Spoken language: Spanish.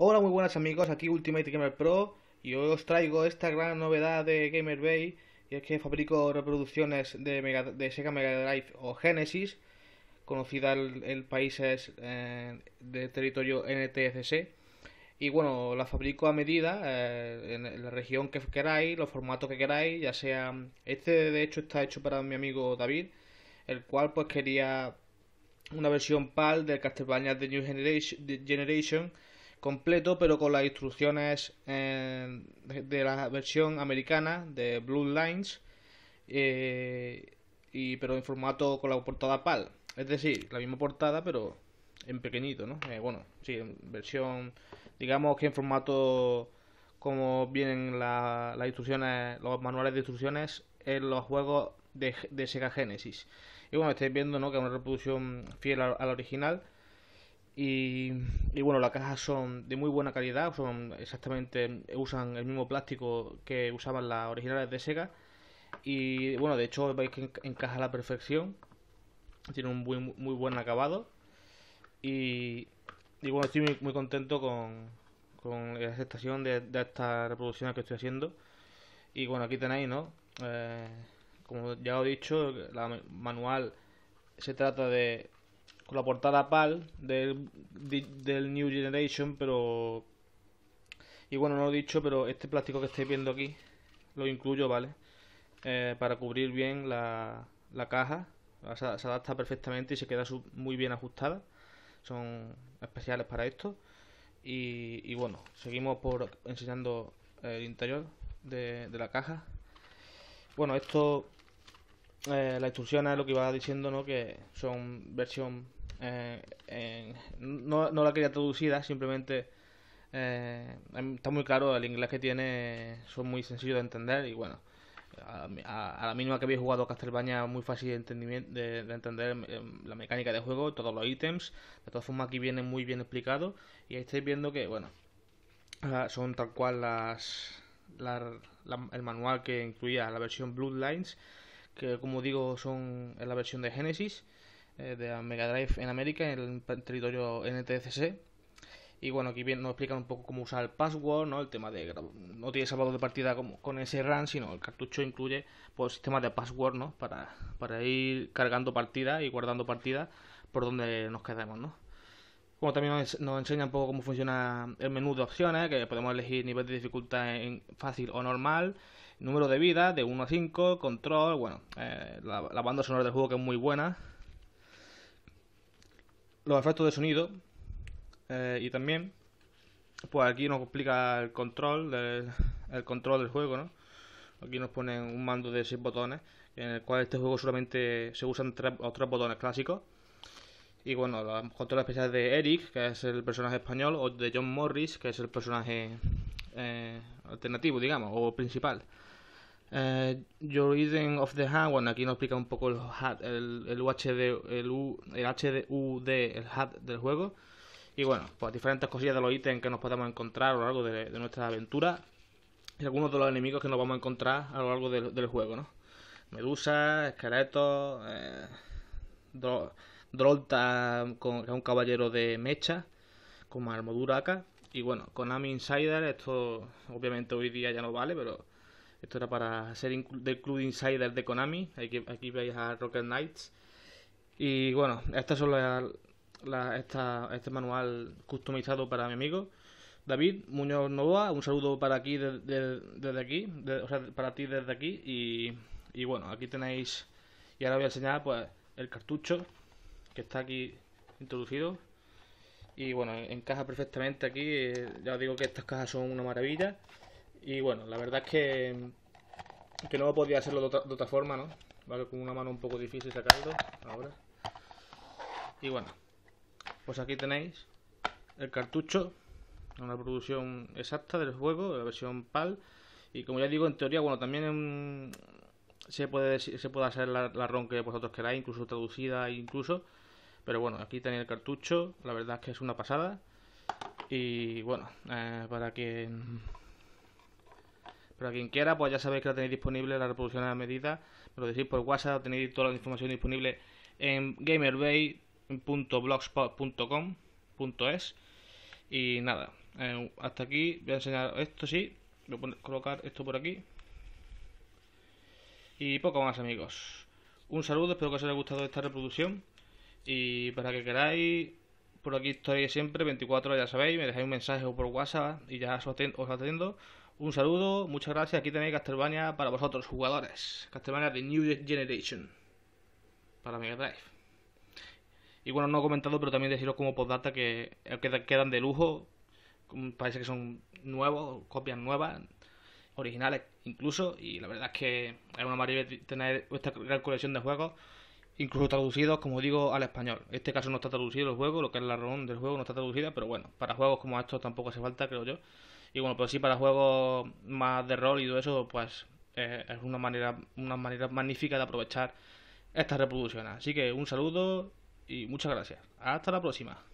Hola muy buenas amigos, aquí Ultimate Gamer Pro y hoy os traigo esta gran novedad de Gamer Bay y es que fabrico reproducciones de, de Sega Mega Drive o Genesis conocida en países eh, de territorio NTSC y bueno, la fabrico a medida eh, en la región que queráis, los formatos que queráis, ya sea este de hecho está hecho para mi amigo David, el cual pues quería una versión PAL del Castlevania de New Generation, Generation completo, pero con las instrucciones eh, de la versión americana de Blue Lines, eh, y, pero en formato con la portada PAL. Es decir, la misma portada, pero en pequeñito, ¿no? Eh, bueno, sí, en versión, digamos que en formato como vienen las instrucciones, los manuales de instrucciones en los juegos de, de Sega Genesis. Y bueno, estáis viendo, Que es una reproducción fiel al original y, bueno, las cajas son de muy buena calidad, son exactamente, usan el mismo plástico que usaban las originales de Sega. Y bueno, de hecho veis que encaja a la perfección. Tiene un muy, muy buen acabado. Y, bueno, estoy muy, muy contento con, con, la aceptación de, estas esta reproducción que estoy haciendo. Y bueno, aquí tenéis, ¿no? Eh, como ya os he dicho, la manual se trata de con la portada PAL del, del New Generation, pero... Y bueno, no lo he dicho, pero este plástico que estáis viendo aquí lo incluyo, ¿vale? Eh, para cubrir bien la, la caja. Se, adapta perfectamente y se queda muy bien ajustada. Son especiales para esto. Y, y bueno, seguimos por enseñando el interior de, la caja. Bueno, esto, eh, la instrucción es lo que iba diciendo, ¿no? Que son versión eh, no, no, la quería traducida, ah, simplemente eh, em, está muy claro el inglés que tiene, son muy sencillos de entender y bueno, a, la mínima que había jugado Castlevania muy fácil de, entender em, em, la mecánica de juego, todos los ítems, de todas formas aquí viene muy bien explicado y ahí estáis viendo que bueno, ah, son tal cual las, el manual que incluía la versión Bloodlines, que como digo son en la versión de Genesis eh, de Mega Drive en América, en el territorio NTSC. Y bueno, aquí bien, nos explican un poco cómo usar el password, ¿no? El tema de... No tiene salvador de partida como con ese RAM, sino el cartucho incluye pues sistemas de password, ¿no? Para, para ir cargando partidas y guardando partidas por donde nos quedemos, ¿no? Como también nos, enseña un poco cómo funciona el menú de opciones, que podemos elegir nivel de dificultad en fácil o normal, número de vida de 1 a 5, control, bueno, eh, la banda sonora del juego que es muy buena, los efectos de sonido eh, y también pues aquí nos explica el control del, el control del juego ¿no? aquí nos ponen un mando de seis botones en el cual este juego solamente se usan tres, botones clásicos y bueno los controles especiales de Eric que es el personaje español o de John Morris que es el personaje eh, alternativo digamos o principal eh, your of the bueno aquí nos explica un poco el, HD, el, el, el, el HDUD, el HUD del juego. Y bueno, pues diferentes cosillas de los ítems que nos podamos encontrar a lo largo de, nuestra aventura Y algunos de los enemigos que nos vamos a encontrar a lo largo del, juego, ¿no? Medusa, Esqueleto, eh, Drolta, con, es un caballero de mecha, con armadura acá. Y bueno, Konami Insider, esto obviamente hoy día ya no vale, pero esto era para ser del club insider de Konami. Aquí, aquí veis a Rocket Knights. Y bueno, este es el este manual customizado para mi amigo David Muñoz Novoa. Un saludo para aquí desde aquí, para ti desde aquí. Y, bueno, aquí tenéis, y ahora voy a enseñar pues el cartucho que está aquí introducido. Y bueno, encaja perfectamente aquí. Eh, ya os digo que estas cajas son una maravilla. Y bueno, la verdad es que, que no podía hacerlo de otra, forma, ¿no? Vale, con una mano un poco difícil sacarlo ahora. Y bueno, pues aquí tenéis el cartucho, una producción exacta del juego, la versión PAL. Y como ya digo, en teoría, bueno, también se puede se puede hacer la, ronque ROM que vosotros queráis, incluso traducida, incluso. Pero bueno, aquí tenéis el cartucho, la verdad es que es una pasada. Y bueno, eh, para que para quien quiera, pues ya sabéis que la tenéis disponible, la reproducción a medida. Me lo decís por WhatsApp, tenéis toda la información disponible en gamerbay.blogspot.com.es. Y nada, eh, hasta aquí voy a enseñar esto, sí. Voy a colocar esto por aquí. Y poco más, amigos. Un saludo, espero que os haya gustado esta reproducción. Y para que queráis, por aquí estoy siempre, 24 ya sabéis. Me dejáis un mensaje o por WhatsApp y ya os atiendo. Os atiendo un saludo, muchas gracias. Aquí tenéis Castlevania para vosotros, jugadores. Castlevania de New Generation. Para Mega Drive. Y bueno, no he comentado, pero también deciros como postdata que eh, quedan de lujo. Mm, parece que son nuevos, copias nuevas, originales incluso. Y la verdad es que es una maravilla tener esta gran colección de juegos incluso traducidos, como digo, al español. En este caso no está traducido el juego, lo que es la ROM del juego no está traducida, pero bueno, para juegos como estos tampoco hace falta, creo yo. Y bueno, pues sí, para juegos más de rol y todo eso, pues eh, es una manera, una manera magnífica de aprovechar estas reproducciones. Así que un saludo y muchas gracias. Hasta la próxima.